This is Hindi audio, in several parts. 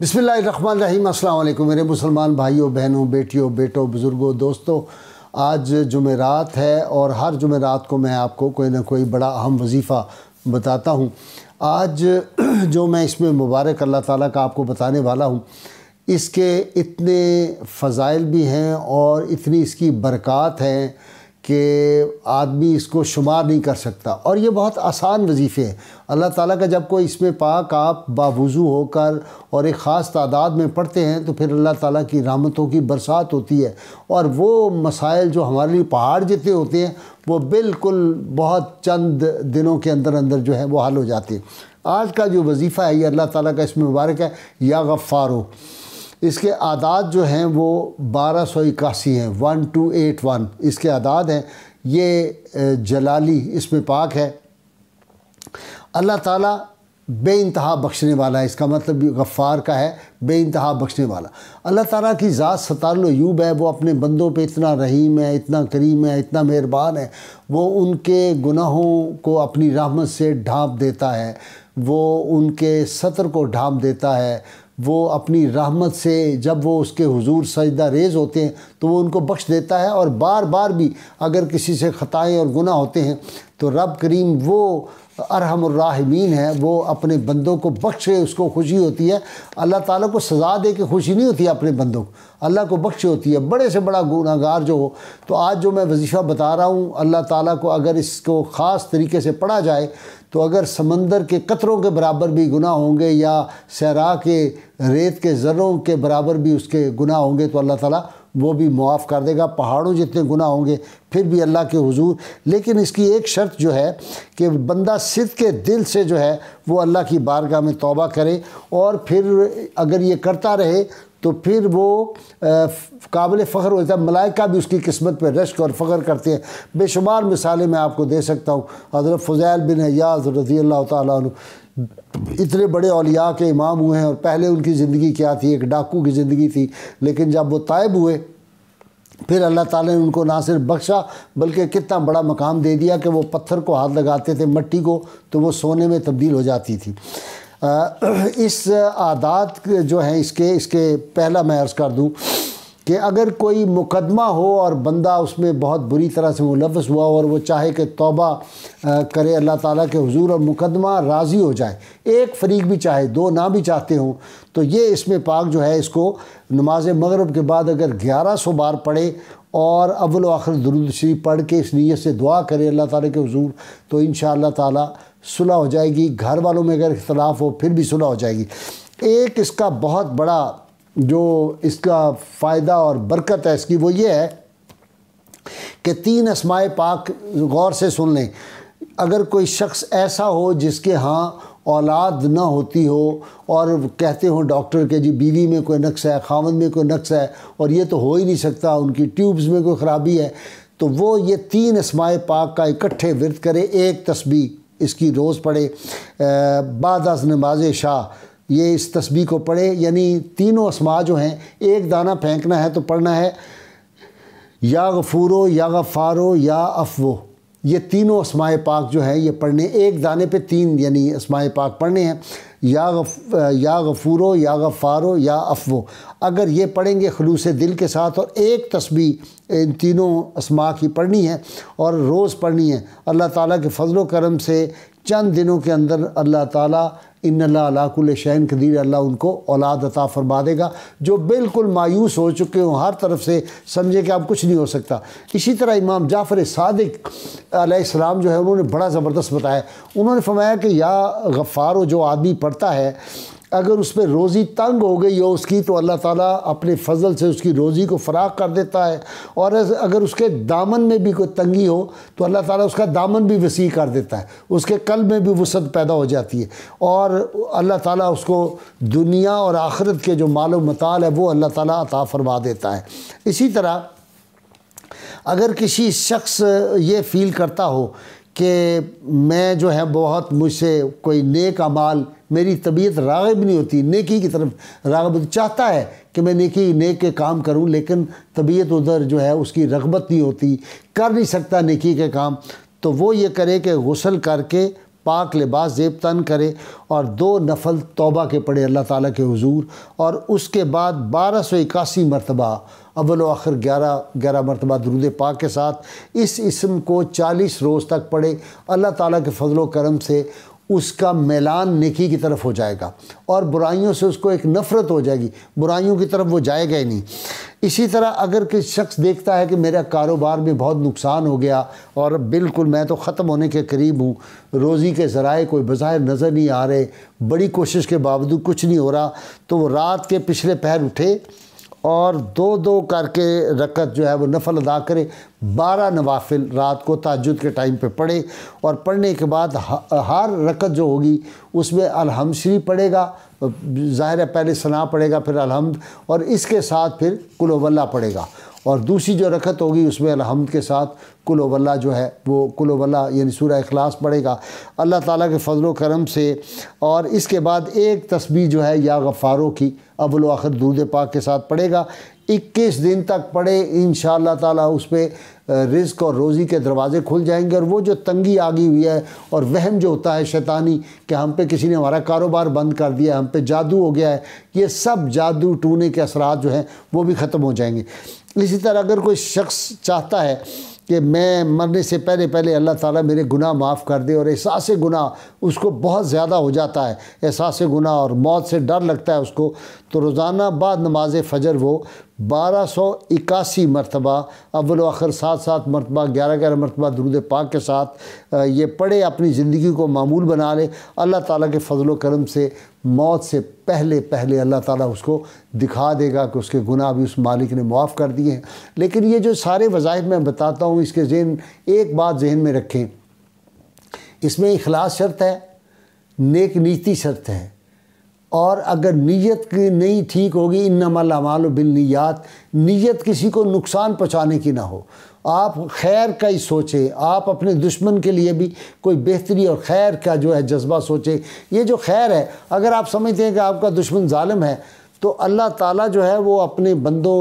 बिसमीम अल्लाम मेरे मुसलमान भाइयों बहनों बेटियों बेटों बुज़ुर्गों दोस्तों आज जुमेरात है और हर जुमेरात को मैं आपको कोई ना कोई बड़ा अहम वजीफ़ा बताता हूँ आज जो मैं इसमें मुबारक अल्लाह ताला का आपको बताने वाला हूँ इसके इतने फ़ज़ाइल भी हैं और इतनी इसकी बरक़ात हैं कि आदमी इसको शुमार नहीं कर सकता और ये बहुत आसान वजीफ़े हैं अल्लाह ताला का जब कोई इसमें पाक आप बावजू होकर और एक ख़ास तादाद में पढ़ते हैं तो फिर अल्लाह ताला की रामतों की बरसात होती है और वो मसाइल जो हमारे लिए पहाड़ जितने होते हैं वो बिल्कुल बहुत चंद दिनों के अंदर अंदर जो है वो हल हो जाते हैं आज का जो वजीफ़ा है ये अल्लाह ताला का इसमें मुबारक है या गफ़ारो इसके आदाद जो हैं वो बारह सौ इक्यासी हैं वन टू एट वन इसके आदाद हैं ये जलाली इसमें पाक है अल्लाह ताला बे इंतहा बख्शने वाला है इसका मतलब गफ़ार का है बे इंतहा बख्शने वाला अल्लाह ताला की ज़ात सतारूब है वो अपने बंदों पे इतना रहीम है इतना करीम है इतना मेहरबान है वो उनके गुनाहों को अपनी रहमत से ढांप देता है वो उनके सतर को ढांप देता है वो अपनी रहमत से जब वो उसके हुजूर सजदा रेज़ होते हैं तो वो उनको बख्श देता है और बार बार भी अगर किसी से ख़ताएँ और गुना होते हैं तो रब करीम वो अरहमर्राहमीन है वो अपने बंदों को बख्शे उसको खुशी होती है अल्लाह ताला को सज़ा दे के खुशी नहीं होती अपने बंदों को अल्लाह को बख्शे होती है बड़े से बड़ा गुनागार जो हो तो आज जो मैं वजीफ़ा बता रहा हूँ अल्लाह ताला को अगर इसको ख़ास तरीके से पढ़ा जाए तो अगर समंदर के कतरों के बराबर भी गुनाह होंगे या सहरा के रेत के जरों के बराबर भी उसके गुनाह होंगे तो अल्लाह ताला वो भी मुआफ़ कर देगा पहाड़ों जितने गुना होंगे फिर भी अल्लाह के हुजूर लेकिन इसकी एक शर्त जो है कि बंदा सिद्ध के दिल से जो है वो अल्लाह की बारगाह में तौबा करे और फिर अगर ये करता रहे तो फिर वो काबिल फ़ख्र होता है मलाइका भी उसकी किस्मत पर रश्क और फ़ख्र करते हैं बेशुमार मिसालें मैं आपको दे सकता हूँ हज़रत फ़ज़ैल बिन अयाज रज़ी अल्लाह तु इतने बड़े अलिया के इमाम हुए हैं और पहले उनकी ज़िंदगी क्या थी एक डाकू की ज़िंदगी थी लेकिन जब वो तायब हुए फिर अल्लाह ताला ने उनको ना सिर्फ बख्शा बल्कि कितना बड़ा मकाम दे दिया कि वो पत्थर को हाथ लगाते थे मट्टी को तो वो सोने में तब्दील हो जाती थी इस आदात जो हैं इसके इसके पहला मैं अर्ज़ कर दूँ कि अगर कोई मुकदमा हो और बंदा उसमें बहुत बुरी तरह से मुलवस हुआ और वो चाहे कि तोबा करे अल्लाह ताला के हुजूर और मुकदमा राज़ी हो जाए एक फरीक भी चाहे दो ना भी चाहते हों तो ये इसमें पाक जो है इसको नमाज मगरब के बाद अगर ग्यारह सौ बार पढ़े और अव्वल आखिर दरुद शरीफ पढ़ के इस नीयत से दुआ करे अल्लाह ताला के हजूर तो इन ताला सुलह हो जाएगी घर वालों में अगर इख्तलाफ हो फिर भी सुलह हो जाएगी एक इसका बहुत बड़ा जो इसका फ़ायदा और बरकत है इसकी वो ये है कि तीन असमाय पाक गौर से सुन लें अगर कोई शख्स ऐसा हो जिसके हाँ औलाद ना होती हो और कहते हो डॉक्टर के जी बीवी में कोई नक्स है खावन में कोई नक्श है और ये तो हो ही नहीं सकता उनकी ट्यूब्स में कोई ख़राबी है तो वो ये तीन असमाय पाक का इकट्ठे विरत करे एक तस्बी इसकी रोज़ पढ़े बाद नमाज शाह ये इस तस्बी को पढ़े यानी तीनों असमा जो हैं एक दाना फेंकना है तो पढ़ना है या गफूरो या गफ़ारो या अफवो ये तीनों आसमाय पाक जो हैं ये पढ़ने एक दाने पे तीन यानी आसमाय पाक पढ़ने हैं या गफ या गफूरो या गफ़ारो या अफवो अगर ये पढ़ेंगे खलूस दिल के साथ और एक तस्बी इन तीनों असमा की पढ़नी है और रोज़ पढ़नी है अल्लाह ताला के फजलो करम से चंद दिनों के अंदर अल्लाह ताला इन अलाकुल कदीर अल्लाह उनको औलाद अता फरमा देगा जो बिल्कुल मायूस हो चुके हों हर तरफ से समझे कि अब कुछ नहीं हो सकता इसी तरह इमाम जाफ़र सदक आलाम जो है उन्होंने बड़ा ज़बरदस्त बताया उन्होंने फरमाया कि या गफ़ार जो आदमी पढ़ता है अगर उस पर रोज़ी तंग हो गई हो उसकी तो अल्लाह ताला अपने फजल से उसकी रोज़ी को फराख कर देता है और अगर उसके दामन में भी कोई तंगी हो तो अल्लाह ताला उसका दामन भी वसी कर देता है उसके कल में भी वसत पैदा हो जाती है और अल्लाह ताला उसको दुनिया और आखरत के जो मालो मताल है वो अल्लाह ताला अता फरमा देता है इसी तरह अगर किसी शख्स ये फील करता हो कि मैं जो है बहुत मुझसे कोई नेक अमाल मेरी तबीयत रागब नहीं होती नेकी की तरफ रागब चाहता है कि मैं नेकी नेक के काम करूं लेकिन तबीयत उधर जो है उसकी रगबत नहीं होती कर नहीं सकता नेकी के काम तो वो ये करे कि गसल करके पाक लिबास जेब तन करे और दो नफल तोबा के पढ़े अल्लाह ताला के हुजूर और उसके बाद बारह सौ इक्यासी मरतबा अव्वल आखिर ग्यारह ग्यारह मरतबा दरूद पाक के साथ इस इसम को चालीस रोज़ तक पढ़े अल्लाह ताला के फजलो करम से उसका मैलान नेकी की तरफ हो जाएगा और बुराइयों से उसको एक नफ़रत हो जाएगी बुराइयों की तरफ वो जाएगा ही नहीं इसी तरह अगर किसी शख्स देखता है कि मेरा कारोबार में बहुत नुकसान हो गया और बिल्कुल मैं तो ख़त्म होने के करीब हूँ रोज़ी के ज़राए कोई बज़ाहिर नज़र नहीं आ रहे बड़ी कोशिश के बावजूद कुछ नहीं हो रहा तो वो रात के पिछले पहर उठे और दो दो करके रकत जो है वो नफल अदा करे बारह नवाफिल रात को ताजुद के टाइम पे पढ़े और पढ़ने के बाद हर रकत जो होगी उसमें अलहमशरी पढ़ेगा ज़ाहिर है पहले सना पढ़ेगा फिर अलहमद और इसके साथ फिर कुलोवल्ला पढ़ेगा और दूसरी जो रखत होगी उसमें अलहमद के साथ वल्ला जो है वो वल्ला यानी सूर्य अखलास पढ़ेगा अल्लाह ताला के फजल करम से और इसके बाद एक तस्वीर जो है या गफ़ारों की अबुल आखिर दूध पाक के साथ पड़ेगा 21 दिन तक पड़े इन ताला उस पर रिस्क और रोज़ी के दरवाज़े खुल जाएंगे और वो जो तंगी आ गई हुई है और वहम जो होता है शैतानी कि हम पे किसी ने हमारा कारोबार बंद कर दिया हम पे जादू हो गया है ये सब जादू टूने के असरात जो हैं वो भी ख़त्म हो जाएंगे इसी तरह अगर कोई शख्स चाहता है कि मैं मरने से पहले पहले अल्लाह ताला मेरे गुनाह माफ़ कर दे और एहसास गुनाह उसको बहुत ज़्यादा हो जाता है एहसास गुनाह और मौत से डर लगता है उसको तो रोज़ाना बाद नमाज फ़जर वो बारह सौ इक्यासी मरतबा अव्वल आखिर सात सात मरतबा ग्यारह ग्यारह मरतबा दरुद पाक के साथ ये पढ़े अपनी ज़िंदगी को मामूल बना ले अल्लाह ताला के फजल करम से मौत से पहले पहले अल्लाह ताला उसको दिखा देगा कि उसके गुनाह भी उस मालिक ने माफ़ कर दिए हैं लेकिन ये जो सारे वज़ाइफ मैं बताता हूँ इसके जहन एक बात जहन में रखें इसमें अखलास शर्त है नेक नीति शर्त है और अगर नीयत नहीं ठीक होगी इन नमाल बिल नीयत नीयत किसी को नुकसान पहुँचाने की ना हो आप खैर का ही सोचें आप अपने दुश्मन के लिए भी कोई बेहतरी और खैर का जो है जज्बा सोचें ये जो खैर है अगर आप समझते हैं कि आपका दुश्मन ालम है तो अल्लाह ताला जो है वो अपने बंदों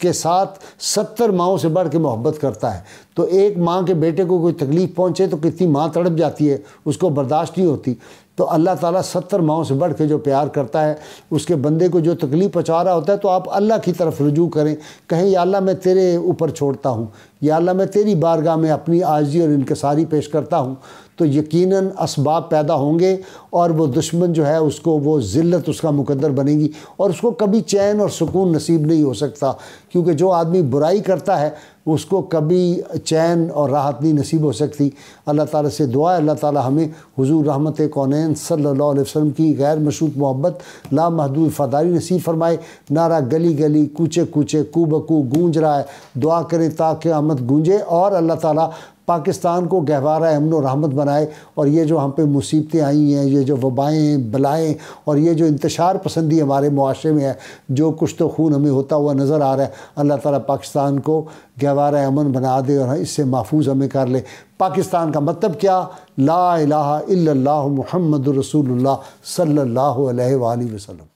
के साथ सत्तर माओं से बढ़ के मोहब्बत करता है तो एक माँ के बेटे को कोई तकलीफ़ पहुँचे तो कितनी माँ तड़प जाती है उसको बर्दाश्त नहीं होती तो अल्लाह ताला सत्तर माओं से बढ़ के जो प्यार करता है उसके बंदे को जो तकलीफ़ पहुँचा रहा होता है तो आप अल्लाह की तरफ रुजू करें कहें या अल्लाह मैं तेरे ऊपर छोड़ता हूँ या अल्लाह मैं तेरी बारगाह में अपनी आजी और इनकसारी पेश करता हूँ तो यकीन इसबाब पैदा होंगे और वह दुश्मन जो है उसको वो ज़िल्त उसका मुकदर बनेगी और उसको कभी चैन और सुकून नसीब नहीं हो सकता क्योंकि जो आदमी बुराई करता है उसको कभी चैन और राहत नहीं नसीब हो सकती अल्लाह ताला से दुआ है अल्लाह ताला हमें हुजूर रहमत कौन सल्लल्लाहु अलैहि वसल्लम की गैर मशरूत मोहब्बत लामहदूद फ़दारी नसीब फरमाए नारा गली गली कूचे कूचे कू बकू गूंज रहा है दुआ करें ताकि आमद गूंजे और अल्लाह ताला पाकिस्तान को गहवारा अमन और रहमत बनाए और ये जो हम पे मुसीबतें आई हैं ये जो वबाएँ बलाएँ और ये जो इंतशार पसंदी हमारे मुआरे में है जो कुछ तो खून हमें होता हुआ नज़र आ रहा है अल्लाह ताला पाकिस्तान को गहवारा अमन बना दे और इससे महफूज हमें कर ले पाकिस्तान का मतलब क्या ला इलाहा इल्लल्लाह सल्ला वसलम